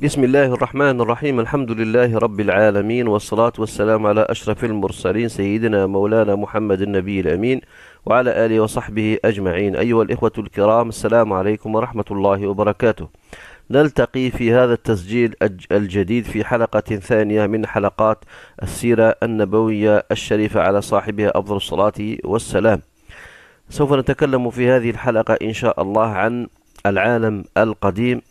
بسم الله الرحمن الرحيم الحمد لله رب العالمين والصلاة والسلام على أشرف المرسلين سيدنا مولانا محمد النبي الأمين وعلى آله وصحبه أجمعين أيها الإخوة الكرام السلام عليكم ورحمة الله وبركاته نلتقي في هذا التسجيل الجديد في حلقة ثانية من حلقات السيرة النبوية الشريفة على صاحبها أفضل الصلاة والسلام سوف نتكلم في هذه الحلقة إن شاء الله عن العالم القديم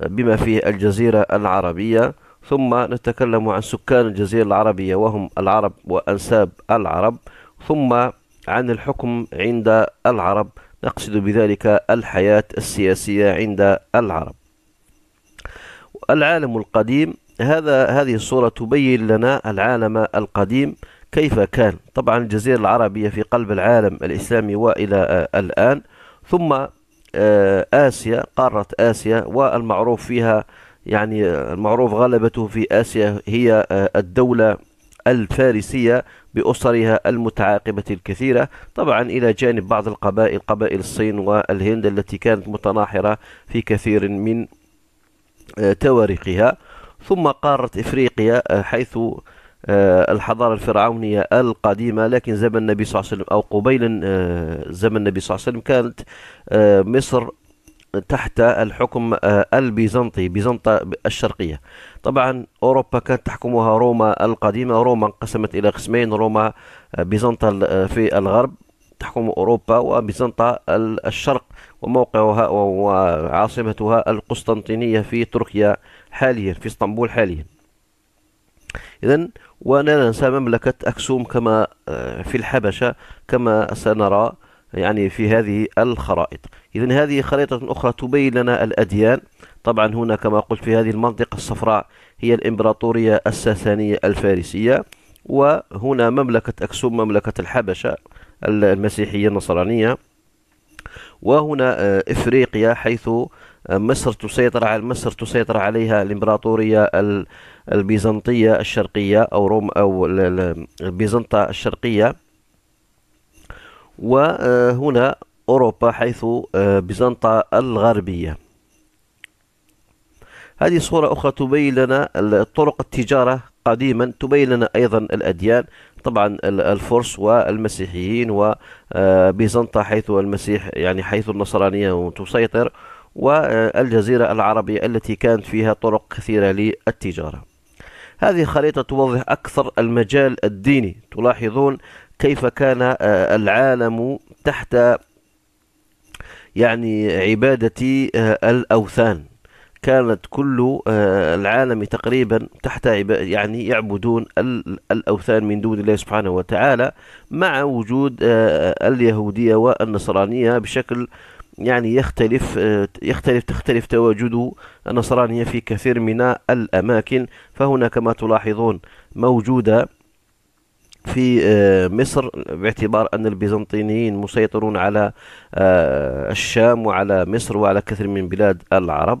بما فيه الجزيرة العربية ثم نتكلم عن سكان الجزيرة العربية وهم العرب وأنساب العرب ثم عن الحكم عند العرب نقصد بذلك الحياة السياسية عند العرب العالم القديم هذا هذه الصورة تبين لنا العالم القديم كيف كان طبعا الجزيرة العربية في قلب العالم الإسلامي وإلى الآن ثم آه، آسيا قارة آسيا والمعروف فيها يعني المعروف غلبته في آسيا هي آه، الدولة الفارسية بأسرها المتعاقبة الكثيرة طبعا إلى جانب بعض القبائل قبائل الصين والهند التي كانت متناحرة في كثير من آه، تواريخها ثم قارة إفريقيا حيث آه، الحضارة الفرعونية القديمة لكن زمن النبي صلى الله عليه وسلم أو قبيل آه، زمن النبي صلى الله عليه وسلم كانت آه، مصر تحت الحكم البيزنطي بيزنطة الشرقية طبعا أوروبا كانت تحكمها روما القديمة روما انقسمت إلى قسمين روما بيزنطة في الغرب تحكم أوروبا وبيزنطة الشرق وموقعها وعاصمتها القسطنطينية في تركيا حاليا في اسطنبول حاليا إذا ولا ننسى مملكة أكسوم كما آه، في الحبشة كما سنرى يعني في هذه الخرائط إذا هذه خريطة أخرى تبين لنا الأديان طبعا هنا كما قلت في هذه المنطقة الصفراء هي الإمبراطورية الساسانية الفارسية وهنا مملكة أكسوم مملكة الحبشة المسيحية النصرانية وهنا آه، إفريقيا حيث مصر تسيطر على مصر تسيطر عليها الامبراطوريه البيزنطيه الشرقيه او روم او البيزنطه الشرقيه وهنا اوروبا حيث آه، بيزنطه الغربيه هذه صورة أخرى تبين لنا طرق التجارة قديما تبين لنا أيضا الأديان طبعا الفرس والمسيحيين وبيزنطة آه، حيث المسيح يعني حيث النصرانية تسيطر والجزيرة العربية التي كانت فيها طرق كثيرة للتجارة هذه خريطة توضح أكثر المجال الديني تلاحظون كيف كان آه، العالم تحت يعني عبادة آه، الأوثان كانت كل آه، العالم تقريبا تحت يعني يعبدون الأوثان من دون الله سبحانه وتعالى مع وجود اليهودية والنصرانية بشكل يعني يختلف آه، يختلف تختلف تواجد النصرانية في كثير من الأماكن فهنا كما تلاحظون موجودة في آه، مصر باعتبار أن البيزنطيين مسيطرون على آه، الشام وعلى مصر وعلى كثير من بلاد العرب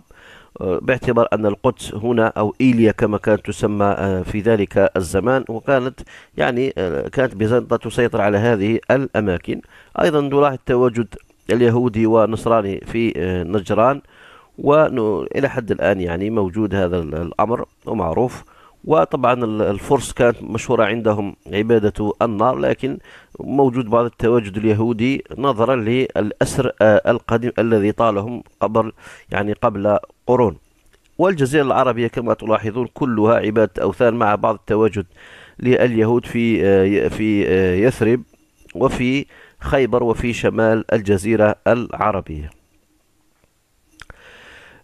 باعتبار أن القدس هنا أو إيليا كما كانت تسمى في ذلك الزمان وكانت يعني كانت بيزنطة تسيطر على هذه الأماكن أيضا نلاحظ تواجد اليهودي ونصراني في آه، نجران والى حد الان يعني موجود هذا الامر ومعروف وطبعا الفرس كانت مشهورة عندهم عبادة النار لكن موجود بعض التواجد اليهودي نظرا للأسر آه، القديم الذي طالهم قبل يعني قبل قرون والجزيرة العربية كما تلاحظون كلها عبادة أوثان مع بعض التواجد لليهود في آه، في يثرب وفي خيبر وفي شمال الجزيرة العربية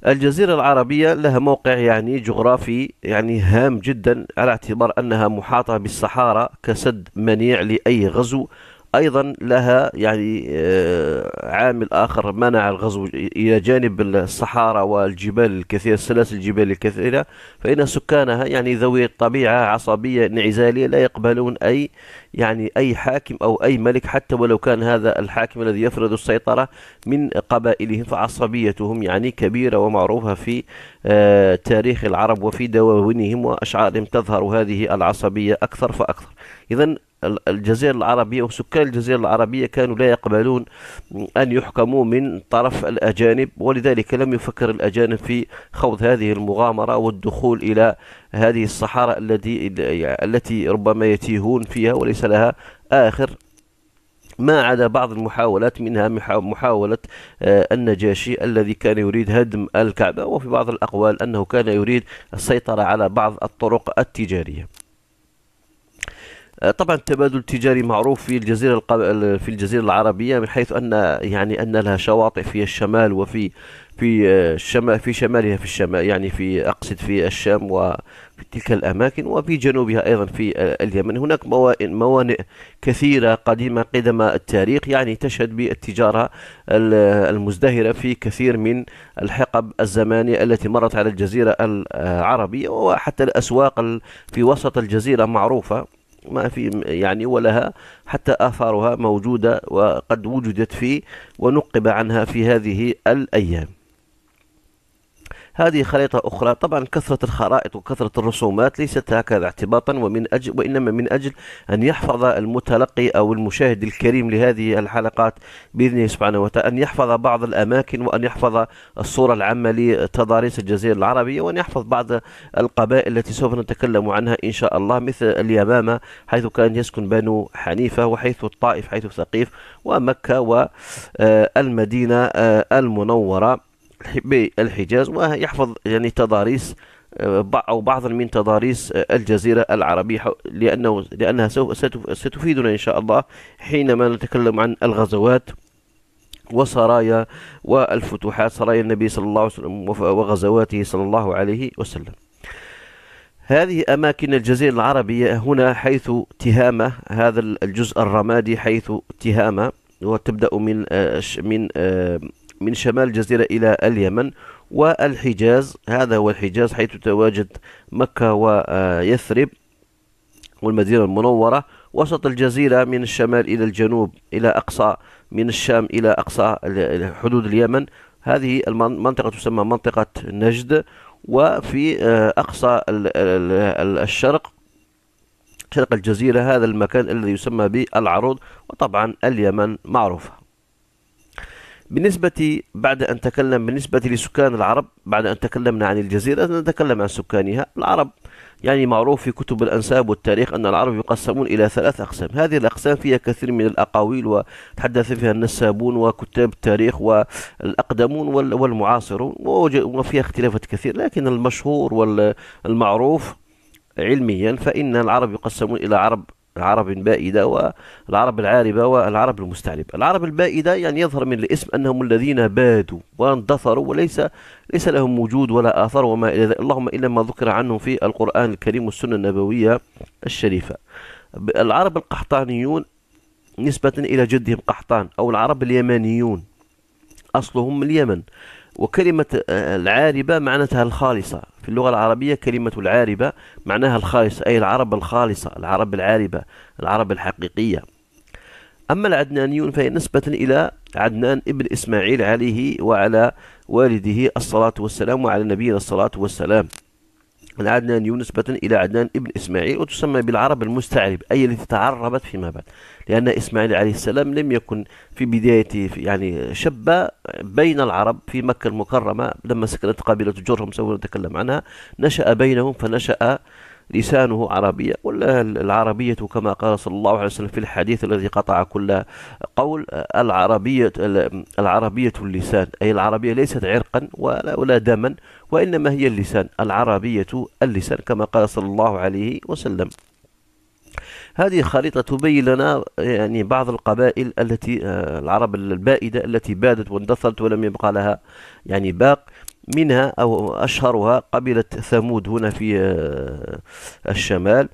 الجزيرة العربية لها موقع يعني جغرافي يعني هام جدا على اعتبار أنها محاطة بالصحارى كسد منيع لأي غزو ايضا لها يعني آه، عامل اخر منع الغزو الى جانب الصحارى والجبال الكثيره السلاسل الجبال الكثيره فان سكانها يعني ذوي طبيعه عصبيه انعزاليه لا يقبلون اي يعني اي حاكم او اي ملك حتى ولو كان هذا الحاكم الذي يفرض السيطره من قبائلهم فعصبيتهم يعني كبيره ومعروفه في آه، تاريخ العرب وفي دواوينهم واشعارهم تظهر هذه العصبيه اكثر فاكثر اذا الجزيرة العربية وسكان الجزيرة العربية كانوا لا يقبلون أن يحكموا من طرف الأجانب ولذلك لم يفكر الأجانب في خوض هذه المغامرة والدخول إلى هذه الصحراء التي التي ربما يتيهون فيها وليس لها آخر ما عدا بعض المحاولات منها محاولة آه، النجاشي الذي كان يريد هدم الكعبة وفي بعض الأقوال أنه كان يريد السيطرة على بعض الطرق التجارية طبعا التبادل التجاري معروف في الجزيره القب... في الجزيره العربيه من حيث ان يعني ان لها شواطئ في الشمال وفي في آه، الشمال في شمالها في الشمال يعني في اقصد في الشام وفي تلك الاماكن وفي جنوبها ايضا في اليمن هناك موانئ كثيره قديمه قدم التاريخ يعني تشهد بالتجاره المزدهره في كثير من الحقب الزمانيه التي مرت على الجزيره العربيه آه، وحتى الاسواق في وسط الجزيره معروفه ما في يعني ولها حتى آثارها موجودة وقد وجدت في ونقب عنها في هذه الأيام هذه خريطة أخرى طبعا كثرة الخرائط وكثرة الرسومات ليست هكذا اعتباطا ومن أجل وإنما من أجل أن يحفظ المتلقي أو المشاهد الكريم لهذه الحلقات بإذن الله سبحانه وتعالى أن يحفظ بعض الأماكن وأن يحفظ الصورة العامة لتضاريس الجزيرة العربية وأن يحفظ بعض القبائل التي سوف نتكلم عنها إن شاء الله مثل اليمامة حيث كان يسكن بنو حنيفة وحيث الطائف حيث ثقيف ومكة والمدينة آه، المنورة بالحجاز ويحفظ يعني تضاريس آه، أو بعضا من تضاريس آه، الجزيرة العربية لأنه لأنها ستفيدنا إن شاء الله حينما نتكلم عن الغزوات وسرايا والفتوحات سرايا النبي صلى الله عليه وسلم وغزواته صلى الله عليه وسلم هذه أماكن الجزيرة العربية هنا حيث تهامة هذا الجزء الرمادي حيث تهامة وتبدأ من آه، من من شمال الجزيرة إلى اليمن والحجاز هذا هو الحجاز حيث تواجد مكة ويثرب والمدينة المنورة وسط الجزيرة من الشمال إلى الجنوب إلى أقصى من الشام إلى أقصى حدود اليمن هذه المنطقة تسمى منطقة نجد وفي آه، أقصى الشرق شرق الجزيرة هذا المكان الذي يسمى بالعروض وطبعا اليمن معروفة بالنسبة بعد أن تكلم بالنسبة لسكان العرب بعد أن تكلمنا عن الجزيرة نتكلم عن سكانها العرب يعني معروف في كتب الأنساب والتاريخ أن العرب يقسمون إلى ثلاث أقسام هذه الأقسام فيها كثير من الأقاويل وتحدث فيها النسابون وكتاب التاريخ والأقدمون والمعاصرون وفيها اختلافات كثير لكن المشهور والمعروف علميا فإن العرب يقسمون إلى عرب العرب البائي ده والعرب العاربة والعرب المستعرب العرب البائي ده يعني يظهر من الاسم أنهم الذين بادوا واندثروا وليس ليس لهم وجود ولا آثار وما إلى ذلك اللهم إلا ما ذكر عنهم في القرآن الكريم والسنة النبوية الشريفة العرب القحطانيون نسبة إلى جدهم قحطان أو العرب اليمانيون أصلهم من اليمن وكلمة آه، العاربة معناتها الخالصة في اللغة العربية كلمة العاربة معناها الخالصة أي العرب الخالصة العرب العاربة العرب الحقيقية أما العدنانيون فهي نسبة إلى عدنان ابن إسماعيل عليه وعلى والده الصلاة والسلام وعلى نبينا الصلاة والسلام من عدنان نسبة إلى عدنان ابن إسماعيل وتسمى بالعرب المستعرب أي التي تعربت فيما بعد لأن إسماعيل عليه السلام لم يكن في بدايته يعني شب بين العرب في مكة المكرمة لما سكنت قبيلة جرهم سوف نتكلم عنها نشأ بينهم فنشأ لسانه عربية ولا العربية كما قال صلى الله عليه وسلم في الحديث الذي قطع كل قول العربية العربية اللسان أي العربية ليست عرقا ولا, ولا دما وإنما هي اللسان العربية اللسان كما قال صلى الله عليه وسلم هذه خريطة تبين لنا يعني بعض القبائل التي آه، العرب البائدة التي بادت واندثرت ولم يبقى لها يعني باق منها أو أشهرها قبيلة ثمود هنا في آه، الشمال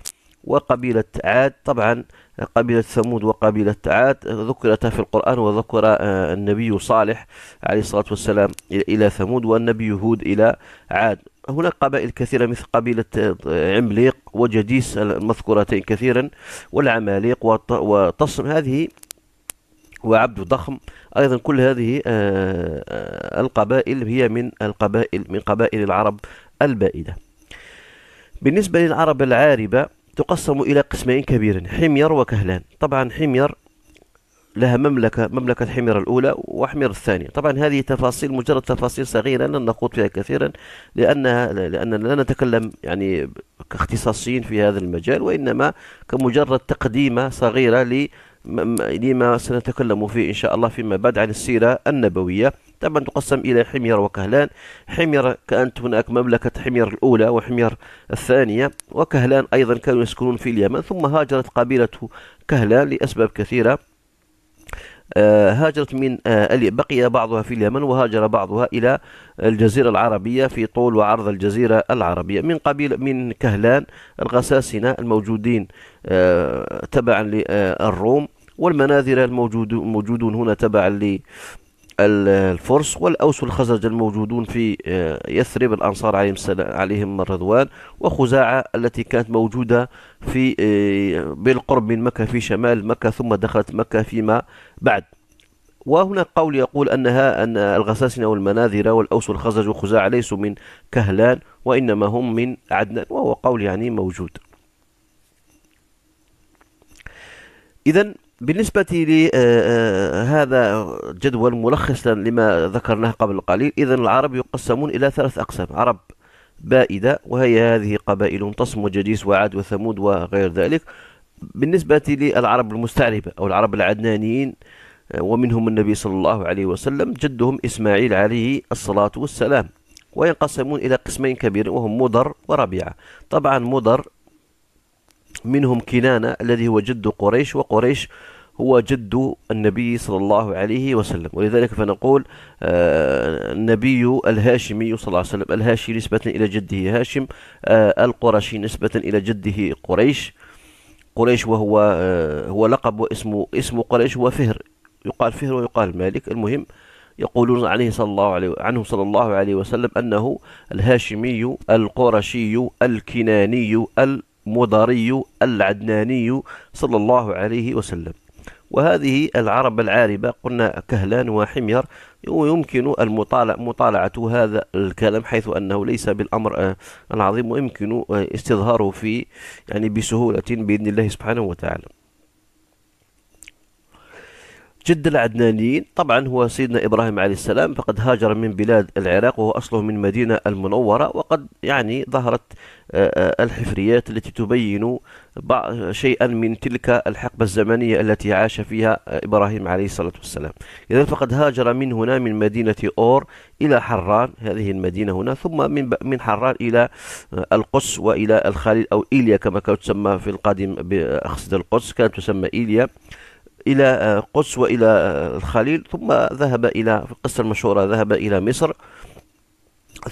وقبيلة عاد طبعا قبيلة ثمود وقبيلة عاد ذكرتا في القرآن وذكر آه، النبي صالح عليه الصلاة والسلام إلى ثمود والنبي هود إلى عاد هناك قبائل كثيرة مثل قبيلة آه، عمليق وجديس المذكورتين كثيرا والعماليق وتصم هذه وعبد ضخم ايضا كل هذه آه، آه، القبائل هي من القبائل من قبائل العرب البائده بالنسبه للعرب العاربه تقسم الى قسمين كبيرين حمير وكهلان طبعا حمير لها مملكة مملكة حمير الأولى وحمير الثانية طبعا هذه تفاصيل مجرد تفاصيل صغيرة لن نخوض فيها كثيرا لأنها لأننا لا نتكلم يعني كاختصاصيين في هذا المجال وإنما كمجرد تقديمة صغيرة لما سنتكلم فيه إن شاء الله فيما بعد عن السيرة النبوية طبعا تقسم إلى حمير وكهلان حمير كانت هناك مملكة حمير الأولى وحمير الثانية وكهلان أيضا كانوا يسكنون في اليمن ثم هاجرت قبيلة كهلان لأسباب كثيرة آه، هاجرت من آه، بقي بعضها في اليمن وهاجر بعضها إلى الجزيرة العربية في طول وعرض الجزيرة العربية من قبيل من كهلان الغساسنة الموجودين آه، تبعا للروم والمناذر الموجود موجودون هنا تبعا الفرس والأوس والخزرج الموجودون في آه، يثرب الأنصار عليهم عليهم الرضوان وخزاعة التي كانت موجودة في آه، بالقرب من مكة في شمال مكة ثم دخلت مكة فيما بعد وهنا قول يقول أنها أن الغساسنة والمناذرة والأوس والخزرج وخزاعة ليسوا من كهلان وإنما هم من عدنان وهو قول يعني موجود إذا بالنسبة لهذا آه، آه، جدول ملخص لما ذكرناه قبل قليل إذا العرب يقسمون إلى ثلاث أقسام عرب بائدة وهي هذه قبائل تصم وجديس وعاد وثمود وغير ذلك بالنسبة للعرب المستعربة أو العرب العدنانيين آه، ومنهم النبي صلى الله عليه وسلم جدهم إسماعيل عليه الصلاة والسلام وينقسمون إلى قسمين كبيرين وهم مضر وربيعة طبعا مضر منهم كنانة الذي هو جد قريش وقريش هو جد النبي صلى الله عليه وسلم ولذلك فنقول آه، النبي الهاشمي صلى الله عليه وسلم الهاشي نسبة إلى جده هاشم آه، القرشي نسبة إلى جده قريش قريش وهو آه، هو لقب واسم اسم قريش هو فهر يقال فهر ويقال مالك المهم يقولون عليه صلى الله عليه عنه صلى الله عليه وسلم أنه الهاشمي القرشي الكناني مضري العدناني صلى الله عليه وسلم وهذه العرب العاربة قلنا كهلان وحمير ويمكن مطالعة هذا الكلام حيث أنه ليس بالأمر آه، العظيم ويمكن آه، استظهاره في يعني بسهولة بإذن الله سبحانه وتعالى جد العدنانيين طبعا هو سيدنا إبراهيم عليه السلام فقد هاجر من بلاد العراق وهو أصله من مدينة المنورة وقد يعني ظهرت آه، آه، الحفريات التي تبين شيئا من تلك الحقبة الزمنية التي عاش فيها إبراهيم عليه الصلاة والسلام إذا فقد هاجر من هنا من مدينة أور إلى حران هذه المدينة هنا ثم من من حران إلى آه، القدس وإلى الخليل أو إيليا كما كانت تسمى في القادم بأقصد القدس كانت تسمى إيليا إلى آه، قدس وإلى آه، الخليل ثم ذهب إلى في القصة المشهورة ذهب إلى مصر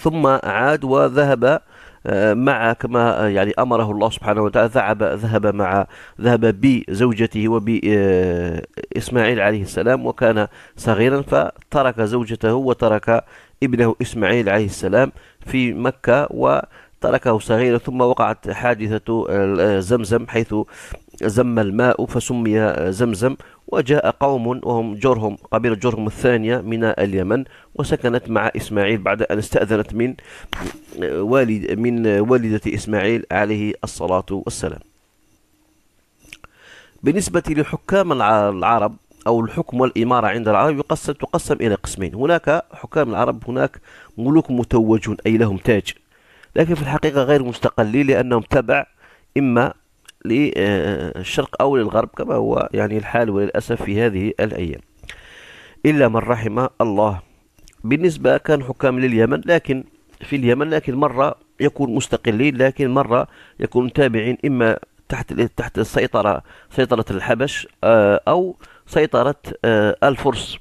ثم عاد وذهب آه، مع كما يعني امره الله سبحانه وتعالى ذهب ذهب مع ذهب بزوجته وباسماعيل عليه السلام وكان صغيرا فترك زوجته وترك ابنه اسماعيل عليه السلام في مكه وتركه صغيرا ثم وقعت حادثه زمزم حيث زم الماء فسمي زمزم وجاء قوم وهم جرهم قبيلة جرهم الثانية من اليمن وسكنت مع إسماعيل بعد أن استأذنت من والد من والدة إسماعيل عليه الصلاة والسلام بالنسبة لحكام العرب أو الحكم والإمارة عند العرب يقسم تقسم إلى قسمين هناك حكام العرب هناك ملوك متوجون أي لهم تاج لكن في الحقيقة غير مستقلين لأنهم تبع إما للشرق أو للغرب كما هو يعني الحال وللأسف في هذه الأيام إلا من رحم الله بالنسبة كان حكام لليمن لكن في اليمن لكن مرة يكون مستقلين لكن مرة يكون تابعين إما تحت تحت السيطرة سيطرة الحبش آه، أو سيطرة آه، الفرس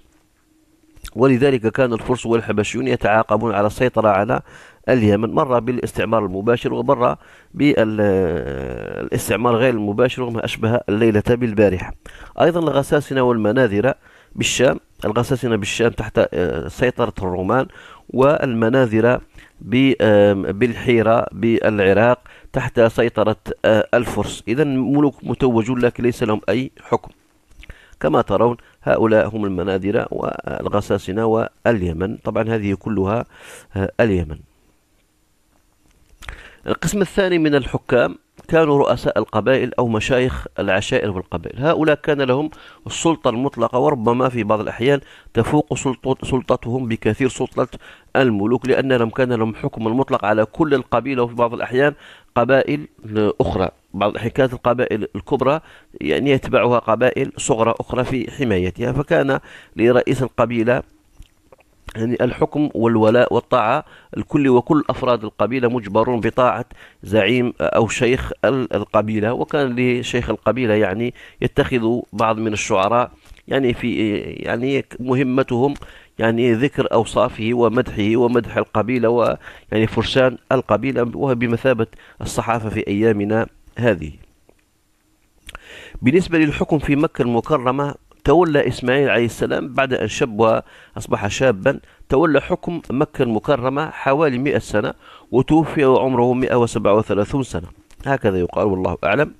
ولذلك كان الفرس والحبشيون يتعاقبون على السيطرة على اليمن مرة بالاستعمار المباشر ومرة بالاستعمار غير المباشر وما أشبه الليلة بالبارحة أيضا الغساسنة والمناذرة بالشام الغساسنة بالشام تحت آه، سيطرة الرومان والمناذرة بالحيرة بالعراق تحت سيطرة آه، الفرس إذا ملوك متوجون لكن ليس لهم أي حكم كما ترون هؤلاء هم المناذرة والغساسنة واليمن طبعا هذه كلها آه، اليمن القسم الثاني من الحكام كانوا رؤساء القبائل أو مشايخ العشائر والقبائل هؤلاء كان لهم السلطة المطلقة وربما في بعض الأحيان تفوق سلطتهم بكثير سلطة الملوك لأن لم كان لهم حكم مطلق على كل القبيلة وفي بعض الأحيان قبائل أخرى بعض حكايه القبائل الكبرى يعني يتبعها قبائل صغرى أخرى في حمايتها فكان لرئيس القبيلة يعني الحكم والولاء والطاعة الكل وكل أفراد القبيلة مجبرون بطاعة زعيم أو شيخ القبيلة وكان لشيخ القبيلة يعني يتخذ بعض من الشعراء يعني في يعني مهمتهم يعني ذكر أوصافه ومدحه ومدح القبيلة ويعني فرسان القبيلة وهو بمثابة الصحافة في أيامنا هذه بالنسبة للحكم في مكة المكرمة تولى إسماعيل عليه السلام بعد أن شب وأصبح شابا تولى حكم مكة المكرمة حوالي 100 سنة وتوفي وعمره 137 سنة هكذا يقال والله أعلم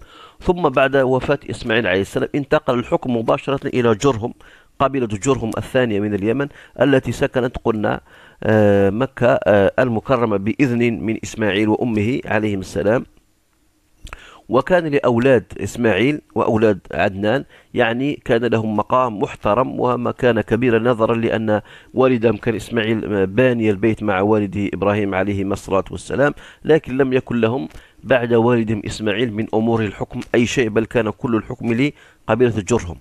ثم بعد وفاة إسماعيل عليه السلام انتقل الحكم مباشرة إلى جرهم قبيلة جرهم الثانية من اليمن التي سكنت قلنا آه، مكة آه، المكرمة بإذن من إسماعيل وأمه عليهم السلام وكان لأولاد إسماعيل وأولاد عدنان يعني كان لهم مقام محترم ومكانة كبيرة نظرا لأن والدهم كان إسماعيل باني البيت مع والده إبراهيم عليه الصلاة والسلام لكن لم يكن لهم بعد والدهم إسماعيل من أمور الحكم أي شيء بل كان كل الحكم لقبيلة جرهم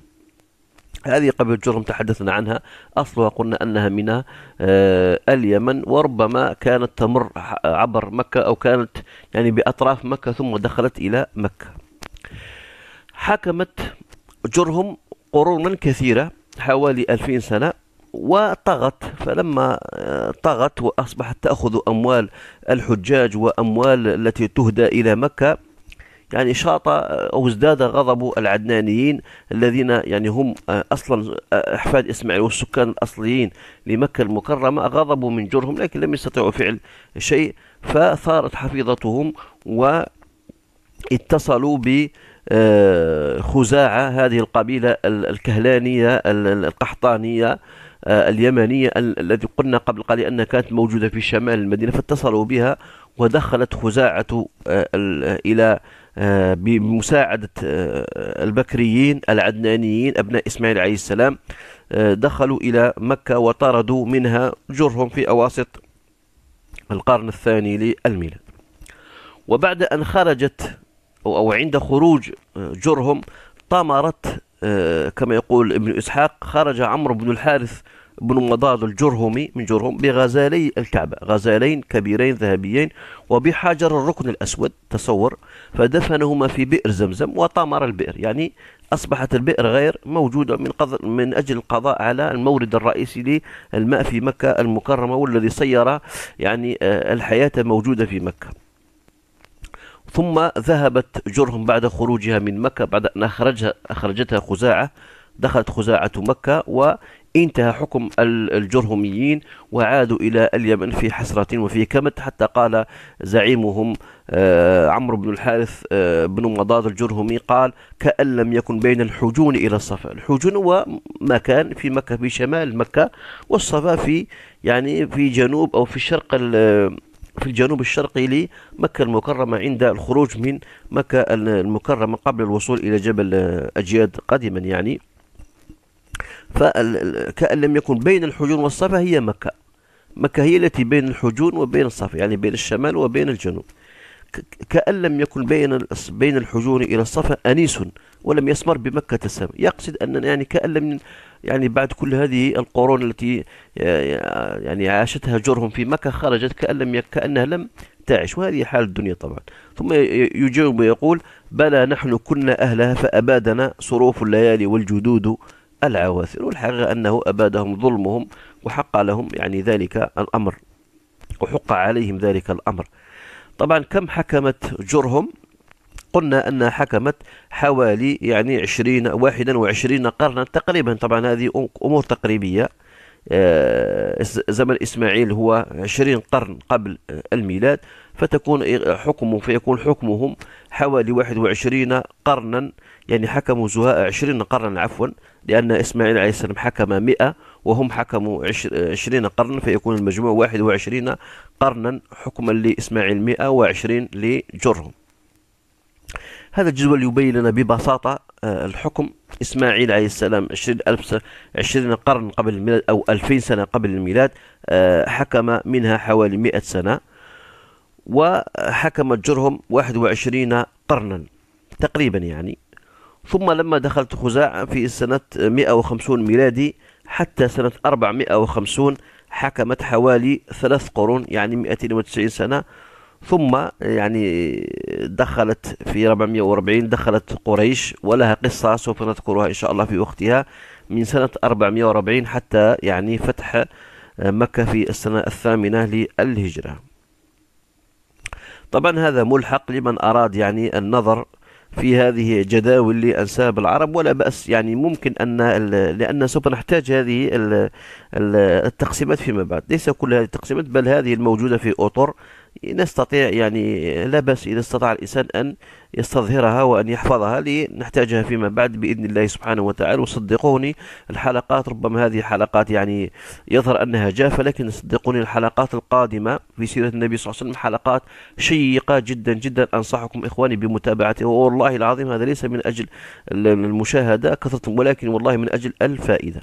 هذه قبل جرم تحدثنا عنها أصلها قلنا أنها من آه، اليمن وربما كانت تمر عبر مكة أو كانت يعني بأطراف مكة ثم دخلت إلى مكة حكمت جرهم قرونا كثيرة حوالي ألفين سنة وطغت فلما آه، طغت وأصبحت تأخذ أموال الحجاج وأموال التي تهدى إلى مكة يعني شاط أو ازداد غضب العدنانيين الذين يعني هم آه، أصلا آه، أحفاد إسماعيل والسكان الأصليين لمكة المكرمة غضبوا من جرهم لكن لم يستطيعوا فعل شيء فثارت حفيظتهم واتصلوا ب آه، خزاعة هذه القبيلة الكهلانية القحطانية اليمنية التي قلنا قبل قليل أنها كانت موجودة في شمال المدينة فاتصلوا بها ودخلت خزاعة إلى آه، بمساعدة آه، البكريين العدنانيين أبناء إسماعيل عليه السلام آه، دخلوا إلى مكة وطردوا منها جرهم في أواسط القرن الثاني للميلاد وبعد أن خرجت أو عند خروج جرهم طمرت كما يقول ابن إسحاق خرج عمرو بن الحارث بن مضاد الجرهمي من جرهم بغزالي الكعبة غزالين كبيرين ذهبيين وبحجر الركن الأسود تصور فدفنهما في بئر زمزم وطمر البئر يعني أصبحت البئر غير موجودة من, قض... من أجل القضاء على المورد الرئيسي للماء في مكة المكرمة والذي سير يعني آه، الحياة موجودة في مكة ثم ذهبت جرهم بعد خروجها من مكة بعد أن أخرجها أخرجتها خزاعة دخلت خزاعة مكة و انتهى حكم الجرهميين وعادوا إلى اليمن في حسرة وفي كمد حتى قال زعيمهم آه، عمرو بن الحارث آه، بن مضاد الجرهمي قال كأن لم يكن بين الحجون إلى الصفا الحجون هو مكان في مكة في شمال مكة والصفا في يعني في جنوب أو في الشرق في الجنوب الشرقي لمكة المكرمة عند الخروج من مكة المكرمة قبل الوصول إلى جبل أجياد قادما يعني فكأن لم يكن بين الحجون والصفا هي مكة مكة هي التي بين الحجون وبين الصفا يعني بين الشمال وبين الجنوب كأن لم يكن بين بين الحجون إلى الصفا أنيس ولم يسمر بمكة السماء يقصد أن يعني كأن لم يعني بعد كل هذه القرون التي يعني عاشتها جرهم في مكة خرجت كأن لم كأنها لم تعش وهذه حال الدنيا طبعا ثم يجاوب ويقول بلى نحن كنا أهلها فأبادنا صروف الليالي والجدود العواثر والحقيقة أنه أبادهم ظلمهم وحق لهم يعني ذلك الأمر وحق عليهم ذلك الأمر طبعا كم حكمت جرهم قلنا أنها حكمت حوالي يعني عشرين واحدا وعشرين قرنا تقريبا طبعا هذه أمور تقريبية آه، زمن إسماعيل هو عشرين قرن قبل الميلاد فتكون حكمه فيكون حكمهم حوالي واحد وعشرين قرنا يعني حكموا زهاء عشرين قرنا عفوا لأن إسماعيل عليه السلام حكم مئة وهم حكموا عشرين قرنا فيكون المجموع واحد وعشرين قرنا حكما لإسماعيل مئة وعشرين لجرهم هذا الجدول يبين لنا ببساطة آه، الحكم إسماعيل عليه السلام عشرين ألف عشرين قرن قبل الميلاد أو ألفين سنة قبل الميلاد آه، حكم منها حوالي مئة سنة وحكم جرهم واحد وعشرين قرنا تقريبا يعني ثم لما دخلت خزاعة في سنة 150 ميلادي حتى سنة 450 حكمت حوالي ثلاث قرون يعني 290 سنة ثم يعني دخلت في 440 دخلت قريش ولها قصة سوف نذكرها إن شاء الله في وقتها من سنة 440 حتى يعني فتح مكة في السنة الثامنة للهجرة طبعا هذا ملحق لمن أراد يعني النظر في هذه جداول لأنساب العرب ولا بأس يعني ممكن أن لأن سوف نحتاج هذه التقسيمات فيما بعد ليس كل هذه التقسيمات بل هذه الموجودة في أطر نستطيع يعني لا بأس إذا استطاع الإنسان أن يستظهرها وأن يحفظها لنحتاجها فيما بعد بإذن الله سبحانه وتعالى وصدقوني الحلقات ربما هذه حلقات يعني يظهر أنها جافة لكن صدقوني الحلقات القادمة في سيرة النبي صلى الله عليه وسلم حلقات شيقة جدا جدا أنصحكم إخواني بمتابعته والله العظيم هذا ليس من أجل المشاهدة كثرة ولكن والله من أجل الفائدة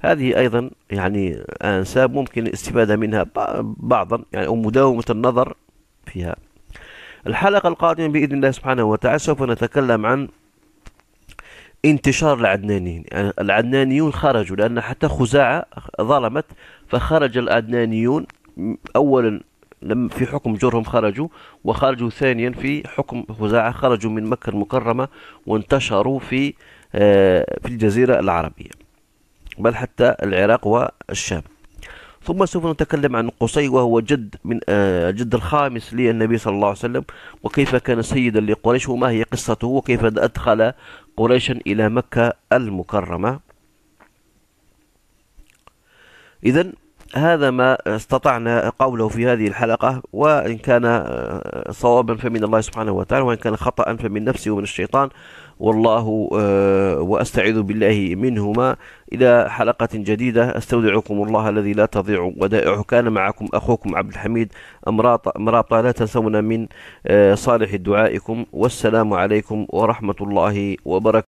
هذه أيضا يعني أنساب ممكن الاستفادة منها بعضا يعني أو مداومة النظر فيها الحلقة القادمة بإذن الله سبحانه وتعالى سوف نتكلم عن انتشار العدنانيين يعني العدنانيون خرجوا لأن حتى خزاعة ظلمت فخرج العدنانيون أولا لم في حكم جرهم خرجوا وخرجوا ثانيا في حكم خزاعة خرجوا من مكة المكرمة وانتشروا في آه، في الجزيرة العربية بل حتى العراق والشام ثم سوف نتكلم عن قصي وهو جد من آه، الجد الخامس للنبي صلى الله عليه وسلم وكيف كان سيدا لقريش وما هي قصته وكيف أدخل قريشا إلى مكة المكرمة إذا هذا ما استطعنا قوله في هذه الحلقة وإن كان آه، صوابا فمن الله سبحانه وتعالى وإن كان خطأ فمن نفسي ومن الشيطان والله آه، وأستعيذ بالله منهما إلى حلقة جديدة أستودعكم الله الذي لا تضيع ودائعه كان معكم أخوكم عبد الحميد أمراط لا تنسونا من آه، صالح دعائكم والسلام عليكم ورحمة الله وبركاته